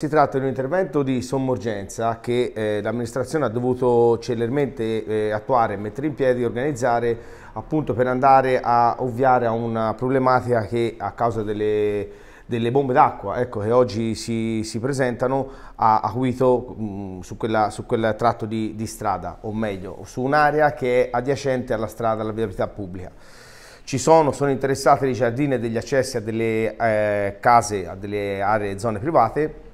Si tratta di un intervento di sommorgenza che eh, l'amministrazione ha dovuto celermente eh, attuare, mettere in piedi, organizzare appunto per andare a ovviare a una problematica che a causa delle, delle bombe d'acqua ecco, che oggi si, si presentano ha acuito mh, su, quella, su, quel tratto di, di strada, o meglio su un'area che è adiacente alla strada, alla viabilità pubblica ci sono, sono interessate le giardine degli accessi a delle eh, case, a delle aree, zone private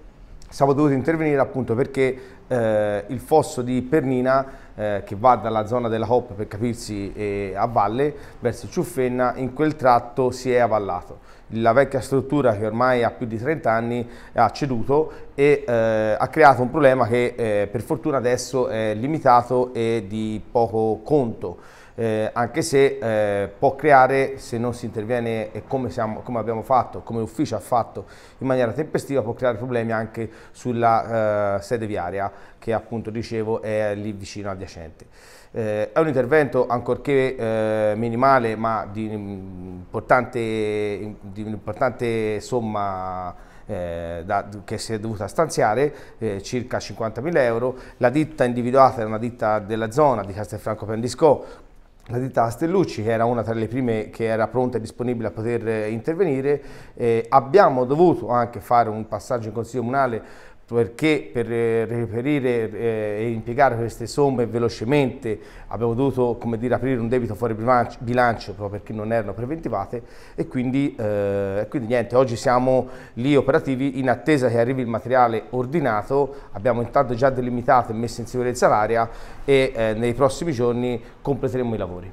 siamo dovuti intervenire appunto perché eh, il fosso di Pernina eh, che va dalla zona della Hop per capirsi eh, a valle verso Ciuffenna, in quel tratto si è avallato. La vecchia struttura che ormai ha più di 30 anni ha ceduto e eh, ha creato un problema che eh, per fortuna adesso è limitato e di poco conto. Eh, anche se eh, può creare, se non si interviene e come, siamo, come abbiamo fatto, come l'ufficio ha fatto in maniera tempestiva, può creare problemi anche sulla eh, sede viaria che appunto dicevo è lì vicino a Via adiacenti. Eh, è un intervento ancorché eh, minimale ma di importante, di importante somma eh, da, che si è dovuta stanziare, eh, circa 50.000 euro. La ditta individuata era una ditta della zona di Castelfranco Pendiscò. la ditta Astellucci, che era una tra le prime che era pronta e disponibile a poter eh, intervenire. Eh, abbiamo dovuto anche fare un passaggio in Consiglio Comunale perché per eh, reperire eh, e impiegare queste somme velocemente abbiamo dovuto dire, aprire un debito fuori bilancio, bilancio, proprio perché non erano preventivate e quindi, eh, quindi niente, oggi siamo lì operativi in attesa che arrivi il materiale ordinato, abbiamo intanto già delimitato e messo in sicurezza l'area e eh, nei prossimi giorni completeremo i lavori.